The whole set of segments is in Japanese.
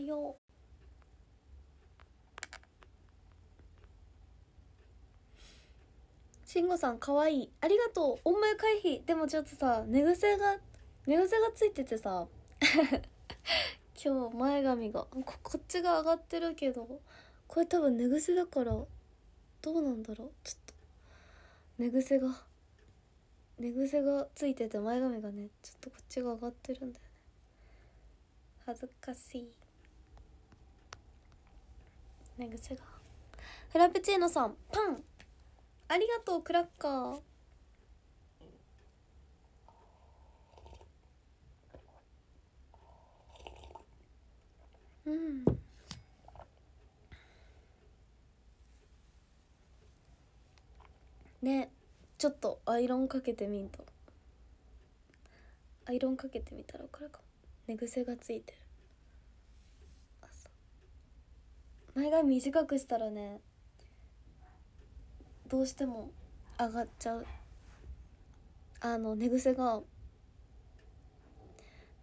よよ慎吾さん可愛いありがとうお前回避でもちょっとさ寝癖が寝癖がついててさ 今日前髪がここっちが上がってるけどこれ多分寝癖だからどうなんだろうちょっと寝癖が寝癖がついてて前髪がねちょっとこっちが上がってるんだよね恥ずかしい寝癖がフラペチーノさんパンありがとうクラッカーうんねちょっとアイロンかけてみんとアイロンかけてみたら分かるかも寝癖がついてる前髪短くしたらねどうしても上がっちゃうあの寝癖が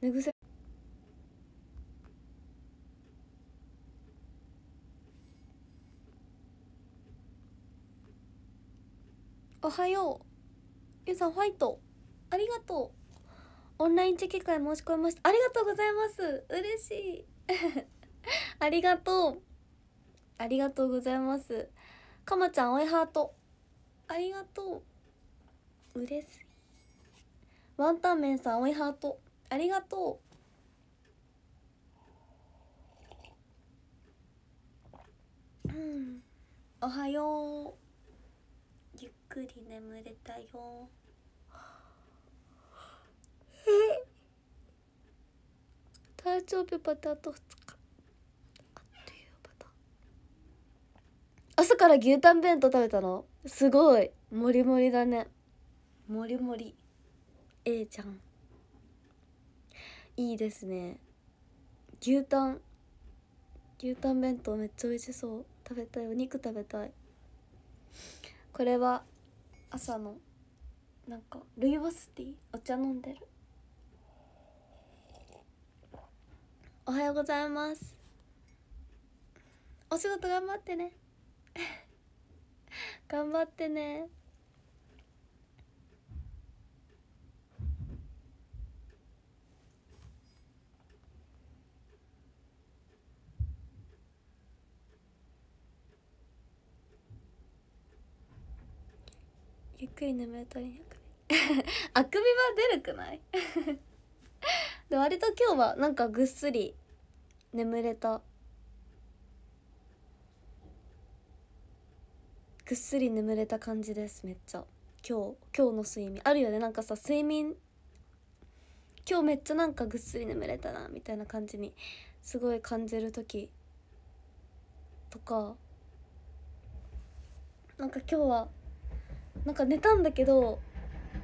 寝癖おはようゆさんファイトありがとうオンラインチェキ会申し込みましたありがとうございます嬉しい ありがとうありがとうございますかまちゃんおいハートありがとう嬉しいワンタンメンさんおいハートありがとううん、おはようゆっくり眠れたよ誕生日またあと2朝から牛タン弁当食べたのすごいもりもりだねもりもり A ちゃんいいですね牛タン牛タン弁当めっちゃ美味しそう食べたいお肉食べたいこれは朝のなんかルイボスティーお茶飲んでるおはようございますお仕事頑張ってね 頑張ってねゆっくり眠れとりに あくびあくびは出るくない で割と今日はなんかぐっすり眠れたぐっすり眠れた感じですめっちゃ今日今日の睡眠あるよねなんかさ睡眠今日めっちゃなんかぐっすり眠れたなみたいな感じにすごい感じる時とかなんか今日はなんか寝たんだけど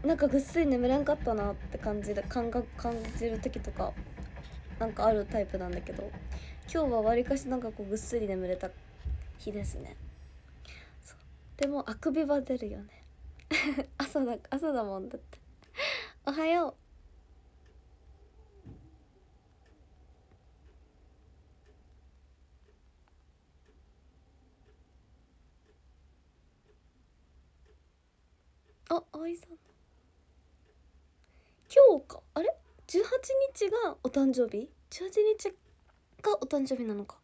なんかぐっすり眠れんかったなって感じで感覚感じる時とかなんかあるタイプなんだけど今日はわりかしなんかこうぐっすり眠れた日ですね。でもあくびは出るよね 朝だ朝だもんだっておはようあ、葵さん今日かあれ18日がお誕生日18日がお誕生日なのか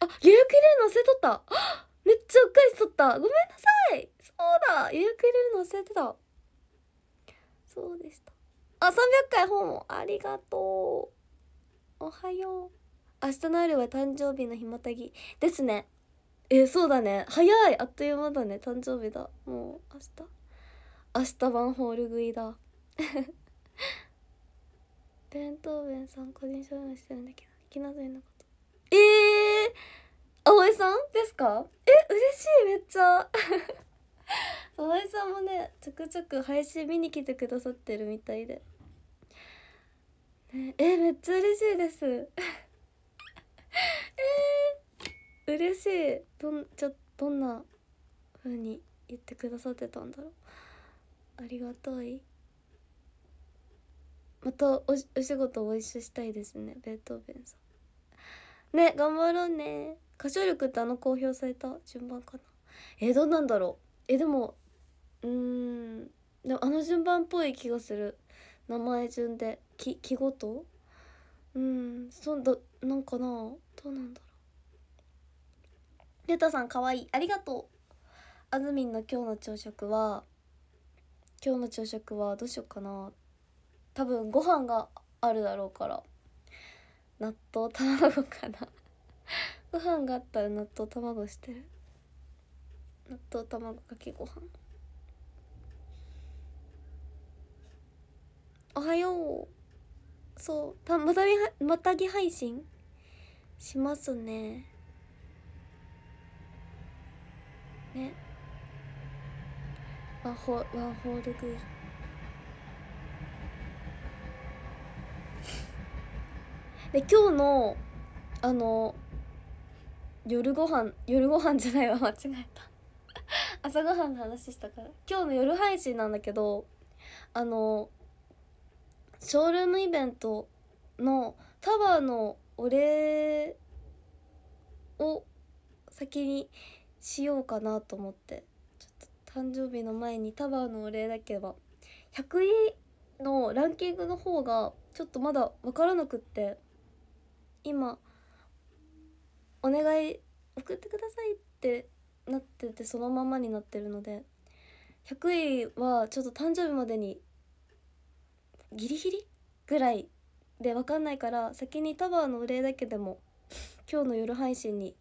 あ、予約入れるの忘れとった。めっちゃうっかりしとった。ごめんなさい。そうだ。予約入れるの忘れてた。そうでした。あ、300回本もありがとう。おはよう。明日の夜は誕生日のひまたぎ。ですね。え、そうだね。早い。あっという間だね。誕生日だ。もう、明日。明日ワンホール食いだ。弁当弁さん個人商品してるんだけど、気なずいのこと。江さんですかえ嬉しいめっちゃ江 さんもねちょくちょく配信見に来てくださってるみたいで、ね、えめっちゃ嬉しいです えー、嬉しいどんちょどんな風に言ってくださってたんだろうありがたいまたお仕事ご一緒したいですねベートーベンさんね頑張ろうね歌唱力ってあの公表された順番かなえどうなんだろうえでもうんでもあの順番っぽい気がする名前順でき季ごとうんそうだなんかなどうなんだろうゆたさんかわいいありがとうあずみんの今日の朝食は今日の朝食はどうしようかな多分ご飯があるだろうから納豆卵かな ご飯があったら納豆卵してる納豆卵かけご飯おはようそうたまたぎまたぎ配信しますねねワンホワンホール食いで今日のあの夜ご飯夜ご飯じゃないわ 間違えた朝ごはんの話したから今日の夜配信なんだけどあのショールームイベントのタワーのお礼を先にしようかなと思ってちょっと誕生日の前にタワーのお礼だけは100位のランキングの方がちょっとまだ分からなくって今お願い送ってくださいってなっててそのままになってるので100位はちょっと誕生日までにギリギリぐらいで分かんないから先にタワーのお礼だけでも今日の夜配信に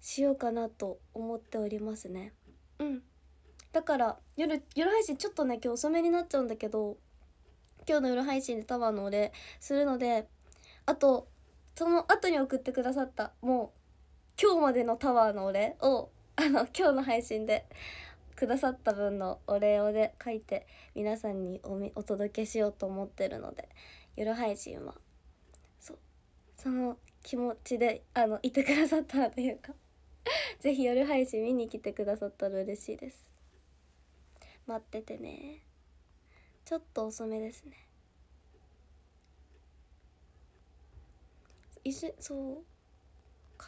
しようかなと思っておりますねうんだから夜夜配信ちょっとね今日遅めになっちゃうんだけど今日の夜配信でタワーのお礼するのであとその後に送ってくださったもう今日までのタワーのお礼をあの今日の配信でくださった分のお礼をで書いて皆さんにおみお届けしようと思ってるので夜配信はそその気持ちであのいてくださったらというか是非 夜配信見に来てくださったら嬉しいです待っててねちょっと遅めですねいじそう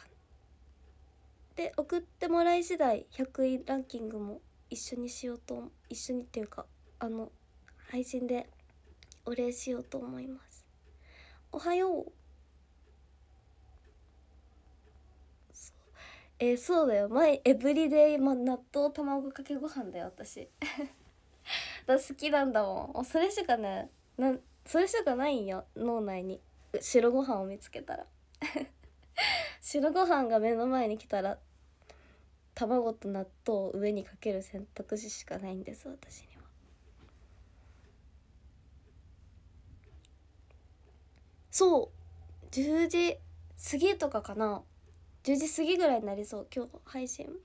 で送ってもらい次第100位ランキングも一緒にしようと一緒にっていうかあの配信でお礼しようと思いますおはようえー、そうだよ毎エブリデイ、ま、納豆卵かけご飯だよ私 だ好きなんだもんそれしかねなそれしかないんよ脳内に白ご飯を見つけたら 白ご飯が目の前に来たら卵と納豆を上にかける選択肢しかないんです私には。そう10時過ぎとかかな10時過ぎぐらいになりそう今日配信10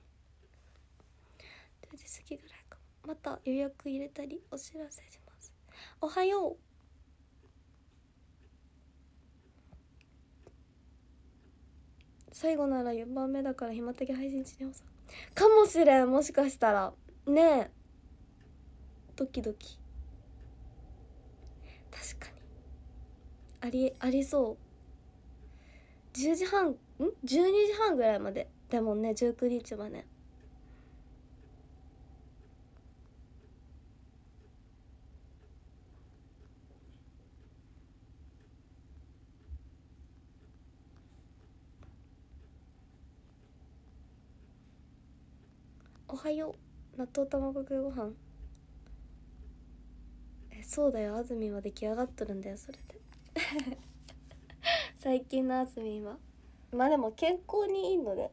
時過ぎぐらいかまた予約入れたりお知らせしますおはよう最後なら4番目だから暇的け配信地に放送かもしれんもしかしたらねえドキドキ確かにありありそう10時半ん12時半ぐらいまでだもんね19日まではよう納豆卵かけご飯えそうだよあずみは出来上がっとるんだよそれで 最近のあずみはまあでも健康にいいので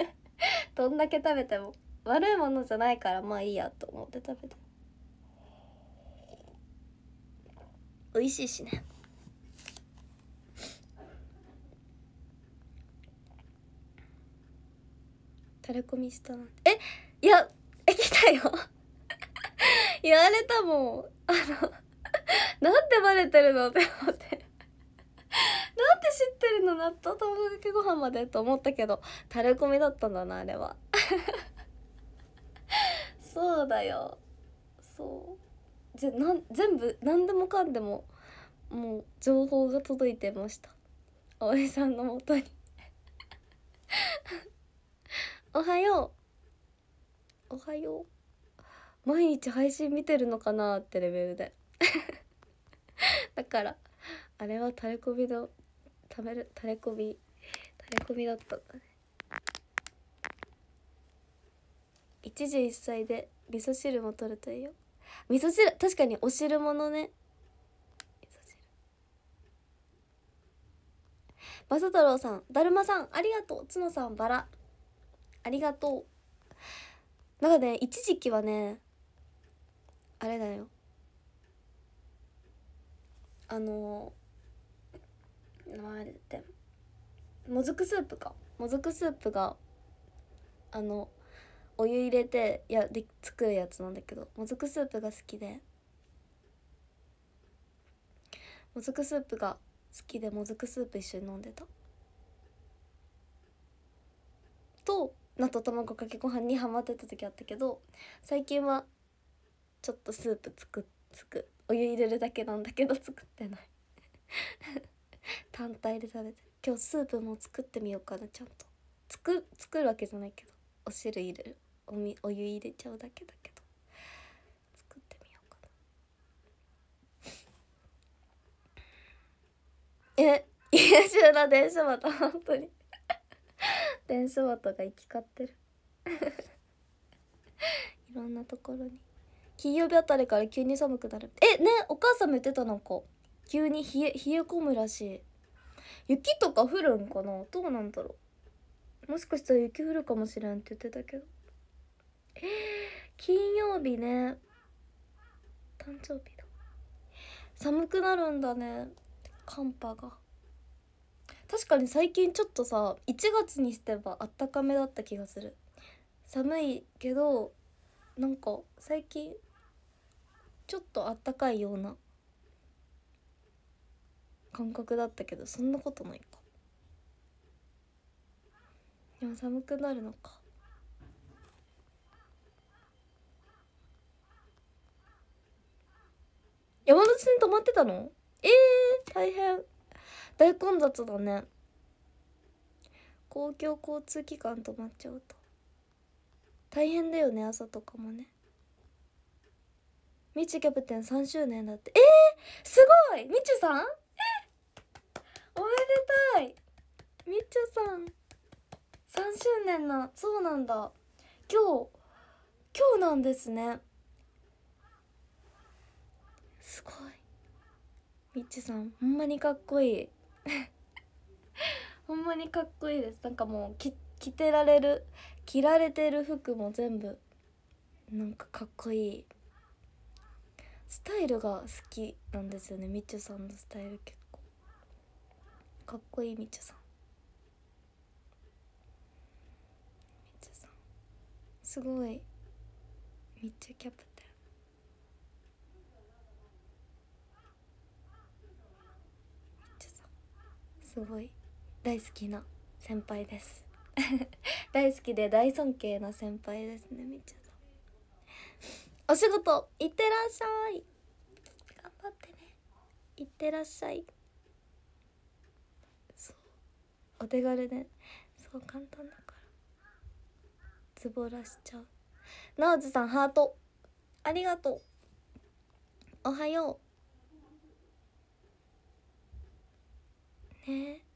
どんだけ食べても悪いものじゃないからまあいいやと思って食べて美味しいしねタレコミしたなんてえよ言われたもんあのなんでバレてるのって思ってなんで知ってるの納豆卵かけご飯までと思ったけどタレコミだったんだなあれはそうだよそうぜな全部何でもかんでももう情報が届いてましたじさんのもとにおはようおはよう毎日配信見てるのかなってレベルで だからあれはタレコミのためるタレコミタレコミだったんだね一時一歳で味噌汁も取るといいよ味噌汁確かにお汁物ねバサ太郎さんだるまさんありがとうつのさんバラありがとうなんかね一時期はねあれだよあのー、あれってもずくスープかもずくスープがあのお湯入れてやで作るやつなんだけどもずくスープが好きでもずくスープが好きでもずくスープ一緒に飲んでたと納豆卵かけご飯にハマってた時あったけど最近はちょっとスープ作くくお湯入れるだけなんだけど作ってない 単体で食べて今日スープも作ってみようかなちゃんと作作るわけじゃないけどお汁入れるおみお湯入れちゃうだけだけど作ってみようかなえ優秀な電車バタ本当に電車バタが行き交ってる いろんなところに。金曜日あたりから急に寒くなるえねお母さんも言ってたなんか急に冷え冷え込むらしい雪とか降るんかなどうなんだろうもしかしたら雪降るかもしれんって言ってたけどえ金曜日ね誕生日だ寒くなるんだね寒波が確かに最近ちょっとさ1月にしてはあったかめだった気がする寒いけどなんか最近ちょっとあったかいような感覚だったけどそんなことないかでも寒くなるのか山手線止まってたのえー、大変大混雑だね公共交通機関止まっちゃうと大変だよね朝とかもねみちキャプテン3周年だってえー、すごいみちさんおめでたいみちさん3周年なそうなんだ今日今日なんですねすごいみちさんほんまにかっこいい ほんまにかっこいいですなんかもうき着てられる着られてる服も全部なんかかっこいいスタイルが好きなんですよねみちゅさんのスタイル結構かっこいいみちゅさんみちゅさんすごいみちゅキャプテンみちゅさんすごい大好きな先輩です 大好きで大尊敬な先輩ですねみちゅお仕事いってらっしゃい頑張ってねいってらっしゃいそうお手軽でそう簡単だからズボラしちゃうナオズさんハートありがとうおはようねえ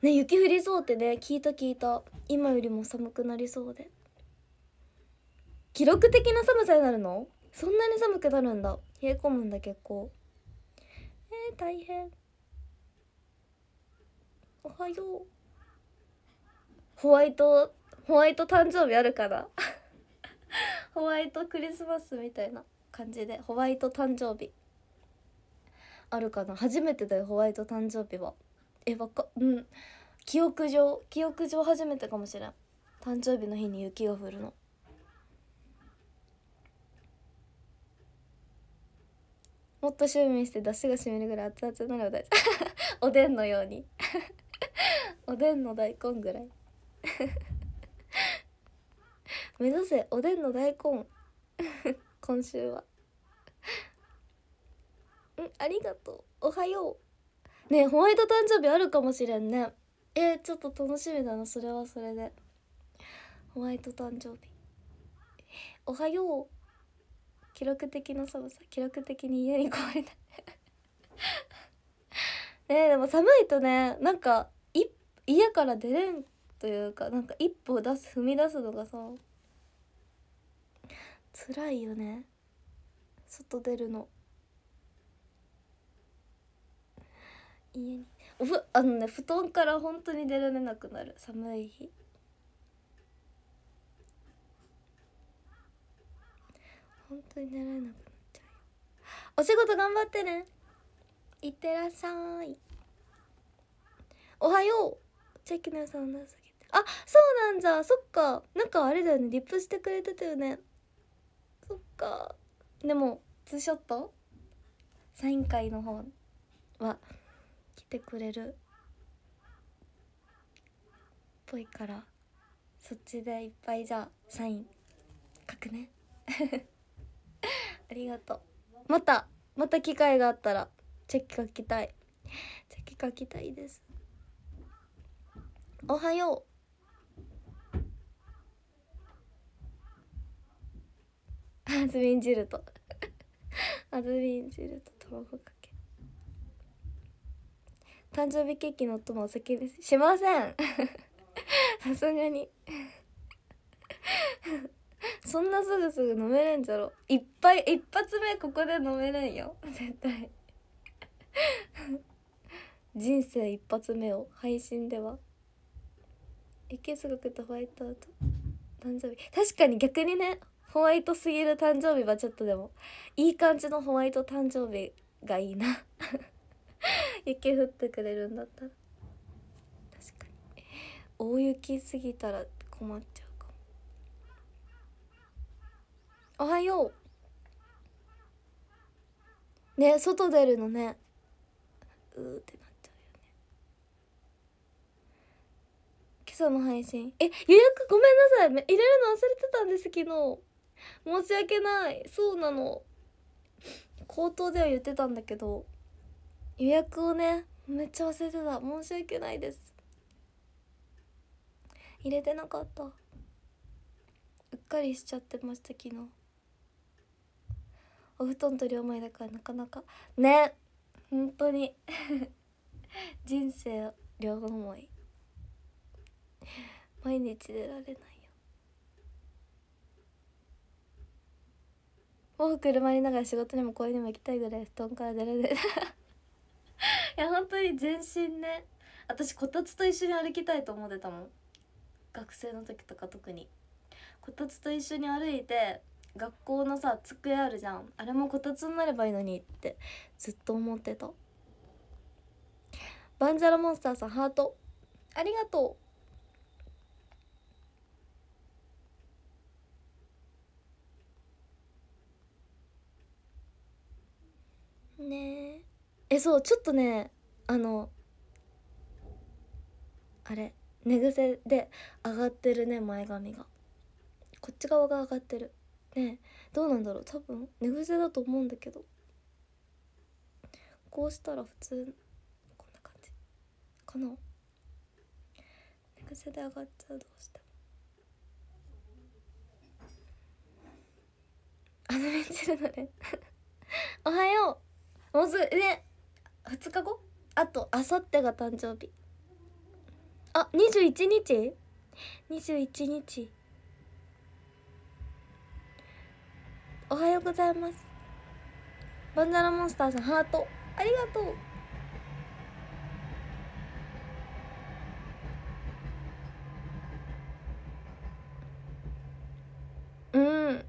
ね雪降りそうってね聞いた聞いた今よりも寒くなりそうで記録的な寒さになるのそんなに寒くなるんだ冷え込むんだ結構えー、大変おはようホワイトホワイト誕生日あるかな ホワイトクリスマスみたいな感じでホワイト誕生日あるかな初めてだよホワイト誕生日はえわかうん記憶上記憶上初めてかもしれん誕生日の日に雪が降るのもっと趣味して出汁がしみるぐらい熱々なのが大事 おでんのように おでんの大根ぐらい 目指せおでんの大根今週はうんありがとうおはようねホワイト誕生日あるかもしれんねえー、ちょっと楽しみだなそれはそれでホワイト誕生日おはよう記録的な寒さ記録的に家に帰りたいね でも寒いとねなんか家から出れんというかなんか一歩出す踏み出すのがさ辛いよね外出るの家におふあのね布団から本当に出られなくなる寒い日本当に出られなくなっちゃうお仕事頑張ってねいってらっしゃいおはようチェキナさんなすぎてあそうなんじゃそっかなんかあれだよねリップしてくれてたよねそっかでもツーショットサイン会の方はてくれるっぽいからそっちでいっぱいじゃあサイン書くね ありがとうまたまた機会があったらチェキ書きたいチェキ書きたいですおはようあずみん汁とあずみん汁と卵か誕生日ケーキのお供お先ですしません さすがに そんなすぐすぐ飲めるんじゃろいっぱい一発目ここで飲めるんよ絶対 人生一発目を配信ではエキスがくとホワイトアウト誕生日確かに逆にねホワイトすぎる誕生日はちょっとでもいい感じのホワイト誕生日がいいな 雪降ってくれるんだったら確かに大雪すぎたら困っちゃうかもおはようね外出るのねうーってなっちゃうよね今朝の配信え予約ごめんなさい入れるの忘れてたんです昨日申し訳ないそうなの口頭では言ってたんだけど予約をねめっちゃ忘れてた申し訳ないです入れてなかったうっかりしちゃってました昨日お布団と両前だからなかなかね本当に 人生両思い毎日出られないよもう車にながら仕事にも公園にも行きたいぐらい布団から出られないいや本当に全身ね私こたつと一緒に歩きたいと思ってたもん学生の時とか特にこたつと一緒に歩いて学校のさ机あるじゃんあれもこたつになればいいのにってずっと思ってたバンジャラモンスターさんハートありがとうねえそうちょっとねあのあれ寝癖で上がってるね前髪がこっち側が上がってるねどうなんだろう多分寝癖だと思うんだけどこうしたら普通こんな感じかな寝癖で上がっちゃうどうしてもあのめっちゃのね おはようもうすぐね2日後あとあさってが誕生日あ二21日 ?21 日おはようございますバンザラモンスターさんハートありがとううん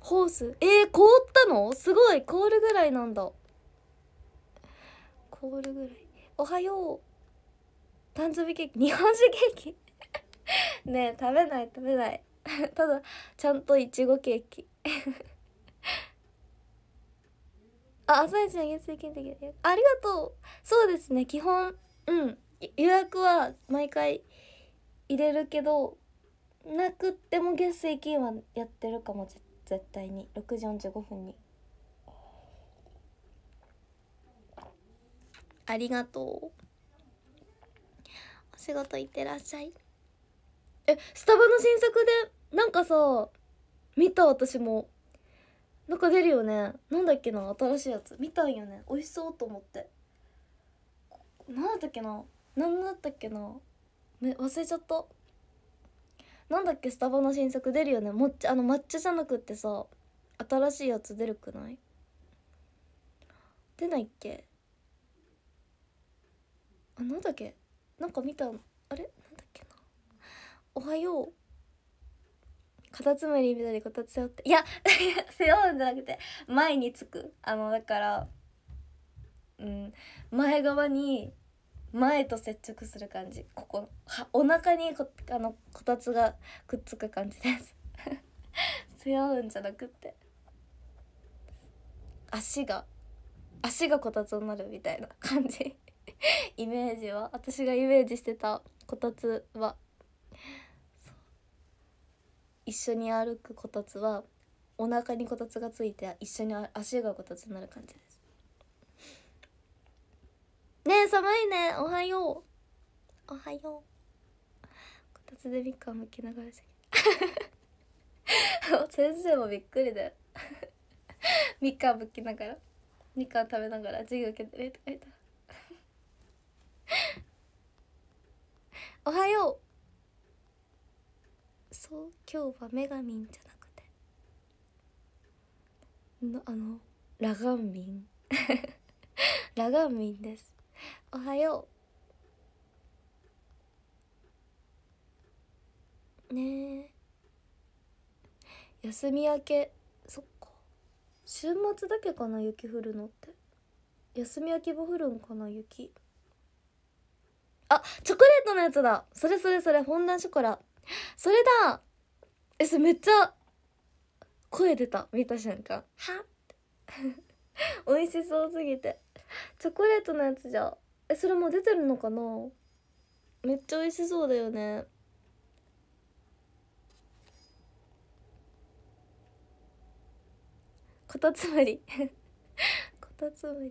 ホースえー、凍ったのすごい凍るぐらいなんだホーぐらいおはよう誕生日ケーキ日本酒ケーキ ねえ食べない食べない ただちゃんといちごケーキ あ朝一の月水券的ありがとうそうですね基本うん予約は毎回入れるけどなくっても月水金はやってるかも絶対に6時45分にありがとうお仕事行ってらっしゃいえスタバの新作でなんかさ見た私もなんか出るよねなんだっけな新しいやつ見たんよね美味しそうと思って何だったっけな何だったっけな忘れちゃったなんだっけスタバの新作出るよねもっちあの抹茶じゃなくってさ新しいやつ出るくない出ないっけあなんだっけなんか見たあれなんだっけなおはようカタツムリみたいにこたつ背負っていや 背負うんじゃなくて前につくあのだからうん前側に前と接触する感じここはお腹にこあのこたつがくっつく感じです 背負うんじゃなくって足が足がこたつになるみたいな感じ イメージは私がイメージしてたこたつは一緒に歩くこたつはお腹にこたつがついて一緒に足がこたつになる感じですねえ寒いねおはようおはようこたつでみかんむきながら 先生もびっくりだよ ミッカきながらみかん食べながら授業受けてるとか言ったおはようそう今日は女神じゃなくてのあのラガンミンラガンミンですおはようねえ休み明けそっか週末だけかな雪降るのって休み明けも降るんかな雪あ、チョコレートのやつだ。それそれそれ、フォンダンショコラ。それだえ、それめっちゃ、声出た。見た瞬間。はっ 美味しそうすぎて。チョコレートのやつじゃ。え、それもう出てるのかなめっちゃ美味しそうだよね。こたつむり こたつむり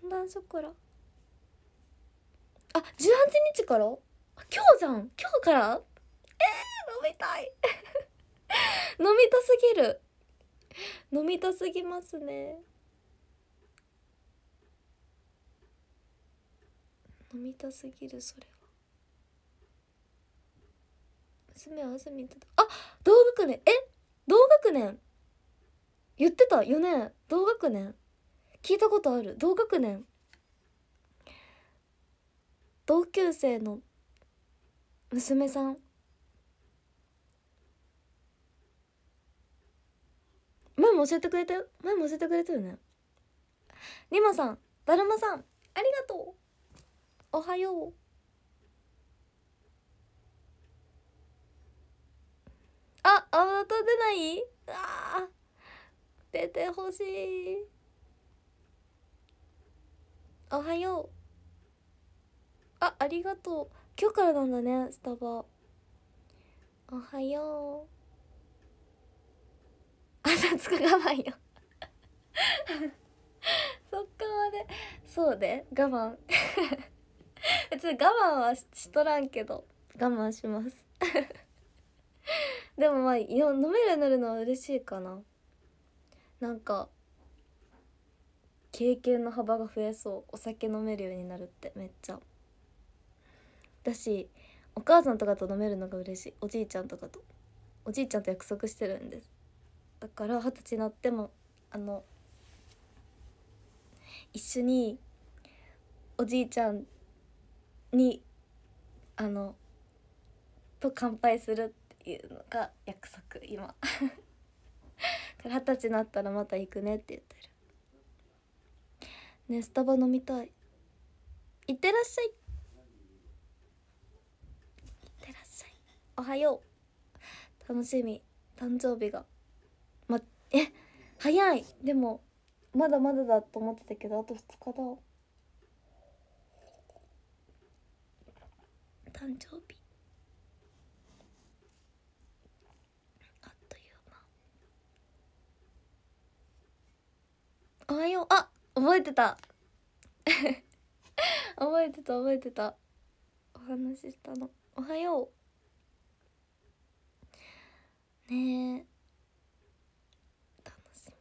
フォンダンショコラあ十八日から今日じゃん今日からえー、飲みたい 飲みたすぎる飲みたすぎますね飲みたすぎるそれは娘はあずみとあ同学年え同学年言ってたよね同学年聞いたことある同学年同級生の娘さん前も教えてくれたよ前も教えてくれたよねにまさんだるまさんありがとうおはようああまた出ないあ出てほしいおはようあありがとう今日からなんだねスタバおはよう あさつか我慢よそっかまでそうで我慢 別に我慢はしとらんけど我慢します でもまあ飲めるようになるのは嬉しいかななんか経験の幅が増えそうお酒飲めるようになるってめっちゃ。だしお母さんとかと飲めるのが嬉しいおじいちゃんとかとおじいちゃんと約束してるんですだから二十歳になってもあの一緒におじいちゃんにあのと乾杯するっていうのが約束今 二十歳になったらまた行くねって言ってるねスタバ飲みたい行ってらっしゃいおはよう楽しみ誕生日がまえ早いでもまだまだだと思ってたけどあと2日だ誕生日あっという間おはようあ覚えてた 覚えてた覚えてたお話ししたのおはようね楽し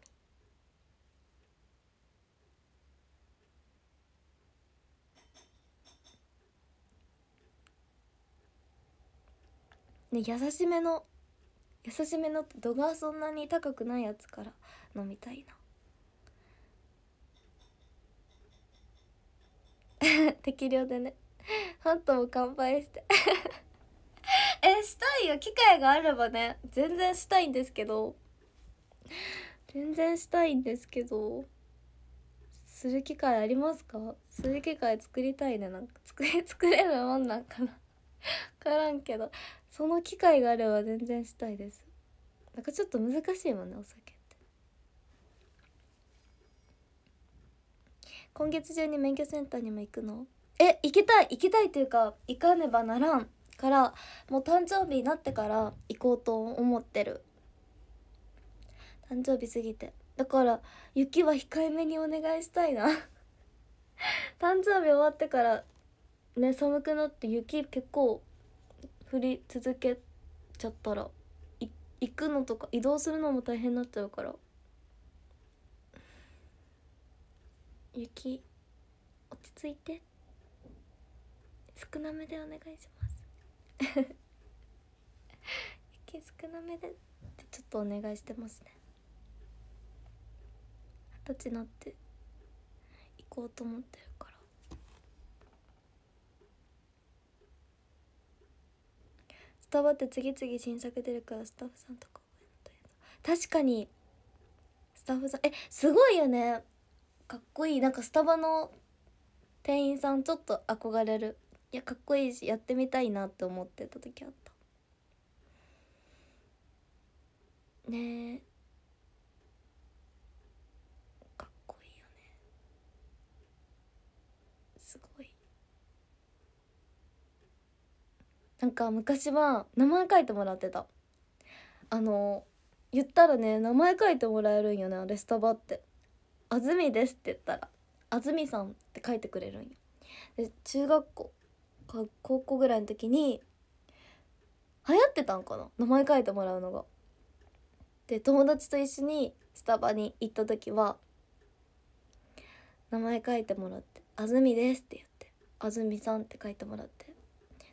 みね優しめの優しめの度がそんなに高くないやつから飲みたいな 適量でねハントも乾杯して えしたいよ機会があればね全然したいんですけど全然したいんですけどする機会ありますかする機会作りたいねなんか作れ 作れるもんなんかな分からんけどその機会があれば全然したいですなんかちょっと難しいもんねお酒って今月中に免許センターにも行くのえ行きたい行きたいというか行かねばならんからもう誕生日になってから行こうと思ってる誕生日過ぎてだから雪は控えめにお願いしたいな 誕生日終わってからね寒くなって雪結構降り続けちゃったら行くのとか移動するのも大変になっちゃうから雪落ち着いて少なめでお願いします息少なめでってちょっとお願いしてますね二十歳になって行こうと思ってるからスタバって次々新作出るからスタッフさんとか確かにスタッフさんえすごいよねかっこいいなんかスタバの店員さんちょっと憧れるいやかっこいいしやってみたいなって思ってた時あったねえかっこいいよねすごいなんか昔は名前書いてもらってたあの言ったらね名前書いてもらえるんよねレスタバって「安住です」って言ったら「安住さん」って書いてくれるんよで中学校高校ぐらいの時に流行ってたんかな名前書いてもらうのが。で友達と一緒にスタバに行った時は名前書いてもらって「あずみです」って言って「あずみさん」って書いてもらって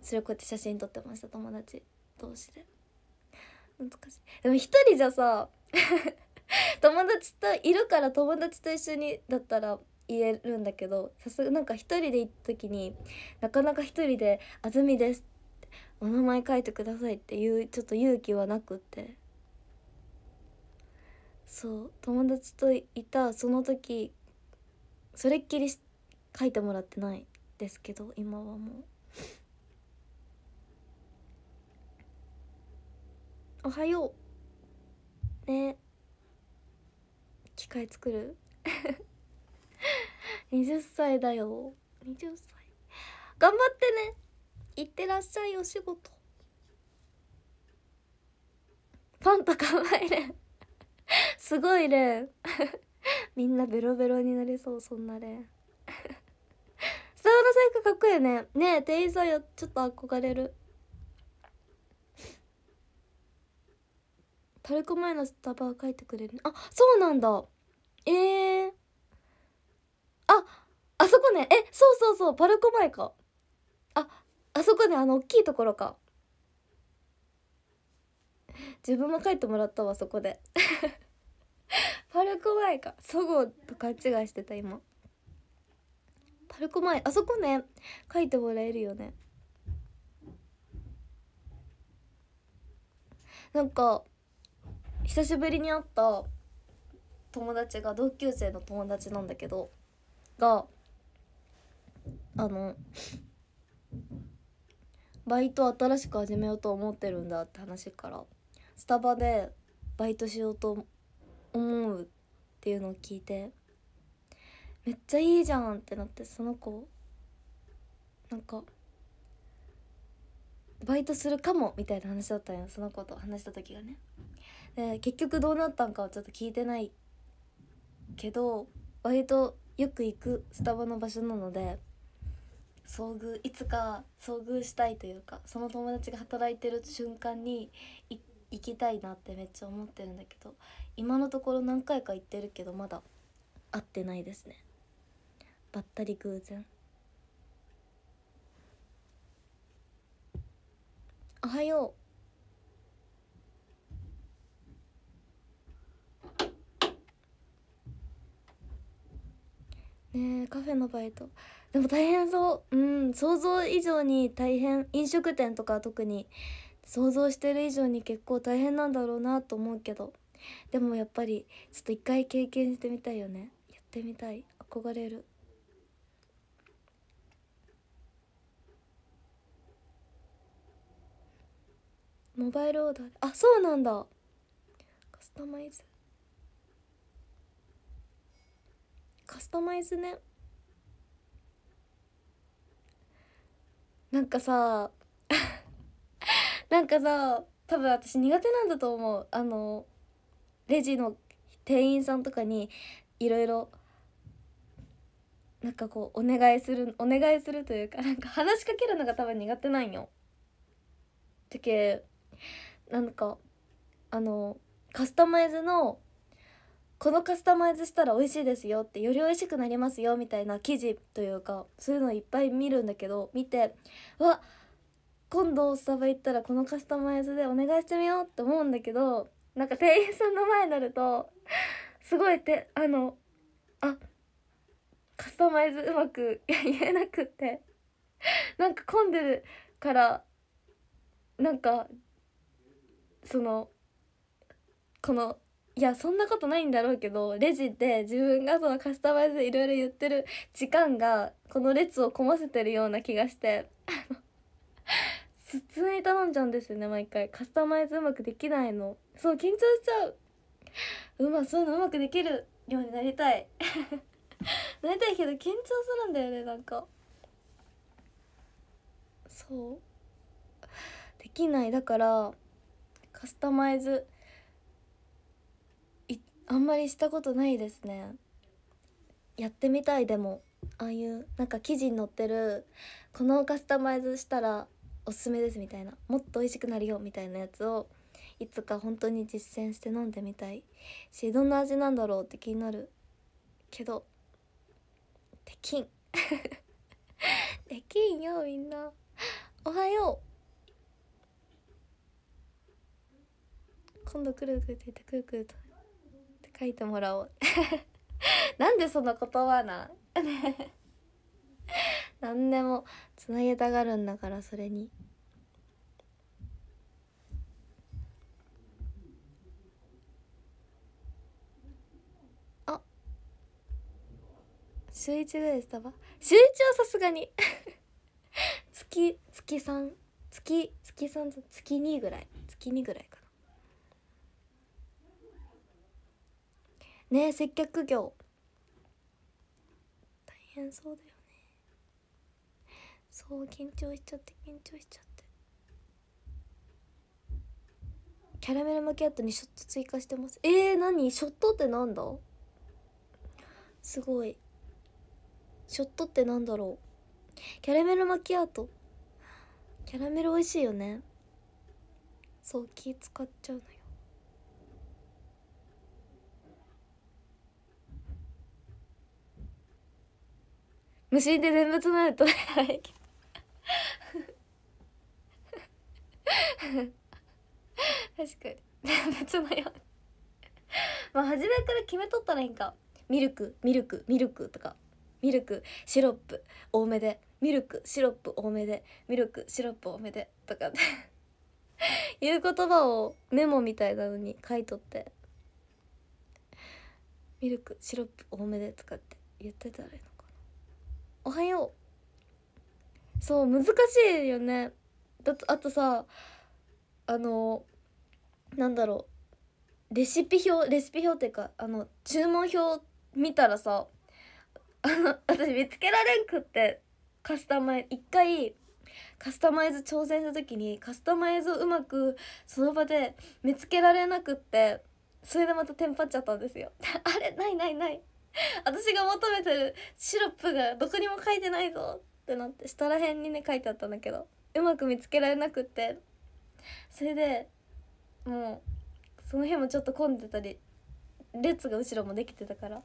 それをこうやって写真撮ってました友達同士で。懐かしいでも一人じゃさ 友達といるから友達と一緒にだったら言えるんだけどさすがなんか一人で行った時になかなか一人で「安住です」って「お名前書いてください」っていうちょっと勇気はなくってそう友達といたその時それっきり書いてもらってないですけど今はもう。おはようね機械作る20歳だよ20歳頑張ってねいってらっしゃいお仕事パンと構えれすごいれみんなベロベロになりそうそんなれスタバの制服かっこいいねねえ店員さんよちょっと憧れるタルコ前のスタバ書いてくれるあそうなんだええーああそこねえそうそうそうパルコ前かああそこねあの大きいところか自分も書いてもらったわそこで パルコ前かそごうと勘違いしてた今パルコ前あそこね書いてもらえるよねなんか久しぶりに会った友達が同級生の友達なんだけどがあのバイト新しく始めようと思ってるんだって話からスタバでバイトしようと思うっていうのを聞いてめっちゃいいじゃんってなってその子なんかバイトするかもみたいな話だったよその子と話した時がねで結局どうなったんかはちょっと聞いてないけどバイトよく行くスタバの場所なので遭遇いつか遭遇したいというかその友達が働いてる瞬間に行きたいなってめっちゃ思ってるんだけど今のところ何回か行ってるけどまだ会ってないですねばったり偶然おはようねカフェのバイトでも大変そううん想像以上に大変飲食店とか特に想像してる以上に結構大変なんだろうなと思うけどでもやっぱりちょっと一回経験してみたいよねやってみたい憧れるモバイルオーダーあそうなんだカスタマイズカスタマイズねなんかさ なんかさ多分私苦手なんだと思うあのレジの店員さんとかにいろいろなんかこうお願いするお願いするというかなんか話しかけるのが多分苦手なんよ。だけなんかあのカスタマイズのこのカスタマイズしたら美味しいですよってより美味しくなりますよみたいな記事というかそういうのいっぱい見るんだけど見てわ今度スタバ行ったらこのカスタマイズでお願いしてみようって思うんだけどなんか店員さんの前になるとすごいてあのあカスタマイズうまく 言えなくってなんか混んでるからなんかそのこのいやそんなことないんだろうけどレジで自分がそのカスタマイズでいろいろ言ってる時間がこの列をこませてるような気がして普通に頼んじゃうんですよね毎回カスタマイズうまくできないのそう緊張しちゃううまそういうのうまくできるようになりたい なりたいけど緊張するんだよねなんかそうできないだからカスタマイズあんまりしたことないですねやってみたいでもああいうなんか記事に載ってるこのカスタマイズしたらおすすめですみたいなもっと美味しくなるよみたいなやつをいつか本当に実践して飲んでみたいしどんな味なんだろうって気になるけどできん できんよみんなおはよう今度くるくるて言ってくるくると書いてもらおう なんでその言葉な何 でもつなげたがるんだからそれに。あ週1ぐらいでスタバ週1はさすがに 月月3月月3月2ぐらい月2ぐらいかね接客業大変そうだよねそう緊張しちゃって緊張しちゃってキャラメルマキアットにショット追加してますえー、何ショットってなんだすごいショットってなんだろうキャラメルマキアートキャラメル美味しいよねそう気使っちゃうのよ無心で念仏なると確かに念仏のようにまあ初めから決めとったらいいんかミルクミルクミルクとかミルクシロップ多めでミルクシロップ多めでミルクシロップ多めでとかていう言葉をメモみたいなのに書いとってミルクシロップ多めでとかって言ってたらいいのおはようそう難しいよねだとあとさあのなんだろうレシピ表レシピ表っていうかあの注文表見たらさあの 私見つけられんくってカスタマイ一回カスタマイズ挑戦した時にカスタマイズをうまくその場で見つけられなくってそれでまたテンパっちゃったんですよ あれないないない 私が求めてるシロップがどこにも書いてないぞってなって下ら辺にね書いてあったんだけどうまく見つけられなくってそれでもうその辺もちょっと混んでたり列が後ろもできてたからあ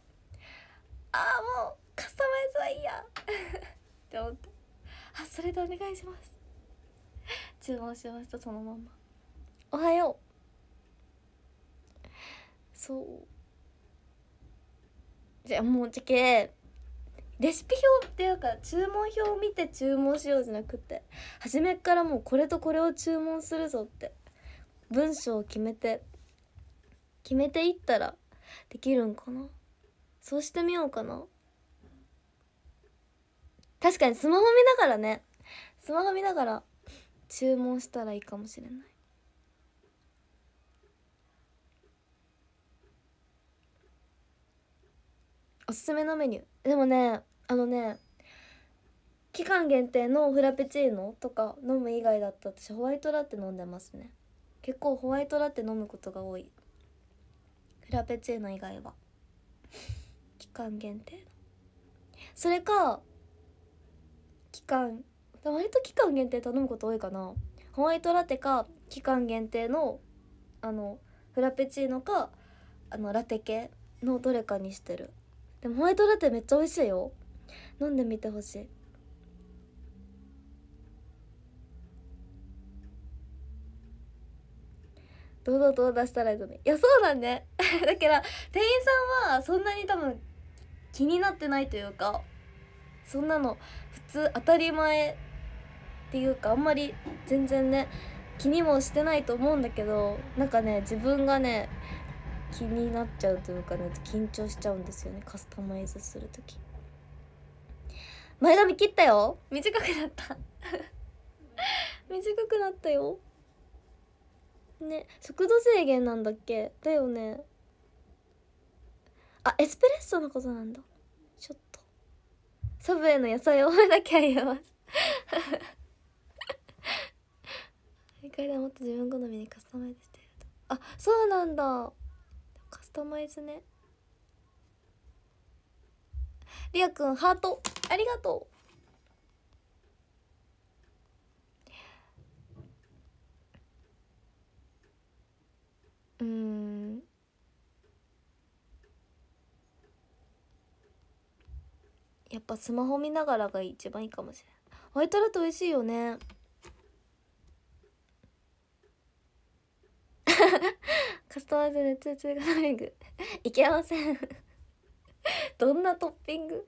あもうカスタマイズはいいや って思ってあそれでお願いします注文しましたそのままおはようそうじゃあもうじゃけレシピ表っていうか注文表を見て注文しようじゃなくて初めからもうこれとこれを注文するぞって文章を決めて決めていったらできるんかなそうしてみようかな確かにスマホ見ながらねスマホ見ながら注文したらいいかもしれないおすすめのメニューでもねあのね期間限定のフラペチーノとか飲む以外だった私ホワイトラテ飲んでますね結構ホワイトラテ飲むことが多いフラペチーノ以外は期間限定のそれか期間割と期間限定頼むこと多いかなホワイトラテか期間限定のあのフラペチーノかあのラテ系のどれかにしてるでもホワイトラテめっちゃ美味しいよ飲んでみてほしいどどううどう出したらいいのにいやそうだね だから店員さんはそんなに多分気になってないというかそんなの普通当たり前っていうかあんまり全然ね気にもしてないと思うんだけどなんかね自分がね気になっちゃうというかね緊張しちゃうんですよねカスタマイズする時前髪切ったよ短くなった 短くなったよね速度制限なんだっけだよねあエスプレッソのことなんだちょっとサブへの野菜を覚えなきゃ言えます一回でもっと自分好みにカスタマイズしてるとあそうなんだトマイズねりあくんハートありがとううんやっぱスマホ見ながらが一番いいかもしれないホワイトラット美味しいよね カスタマイズでツーツーがトッピグいけません どんなトッピング